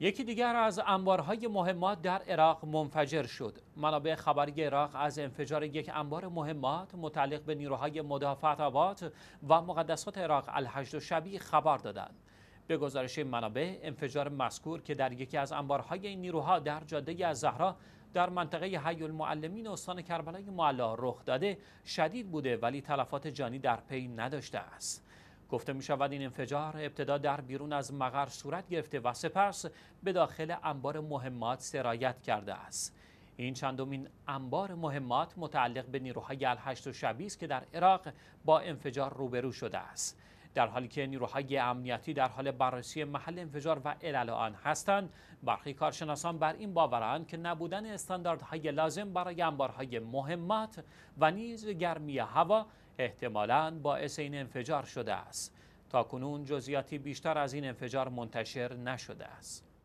یکی دیگر از انبارهای مهمات در عراق منفجر شد. منابع خبری عراق از انفجار یک انبار مهمات متعلق به نیروهای مدافعت آباد و مقدسات عراق الحشد و شبی خبر دادند. به گزارش منابع انفجار مذکور که در یکی از انبارهای این نیروها در جاده از زهرا در منطقه حی المعلمین استان کربلای معلا رخ داده شدید بوده ولی تلفات جانی در پی نداشته است. گفته می شود این انفجار ابتدا در بیرون از مغر صورت گرفته و سپس به داخل انبار مهمات سرایت کرده است این چندمین انبار مهمات متعلق به نیروهای الهشت و است که در عراق با انفجار روبرو شده است در حالی که نیروهای امنیتی در حال بررسی محل انفجار و علل آن هستند برخی کارشناسان بر این باورند که نبودن استانداردهای لازم برای انبارهای مهمات و نیز گرمی هوا احتمالاً باعث این انفجار شده است تا کنون جزئیاتی بیشتر از این انفجار منتشر نشده است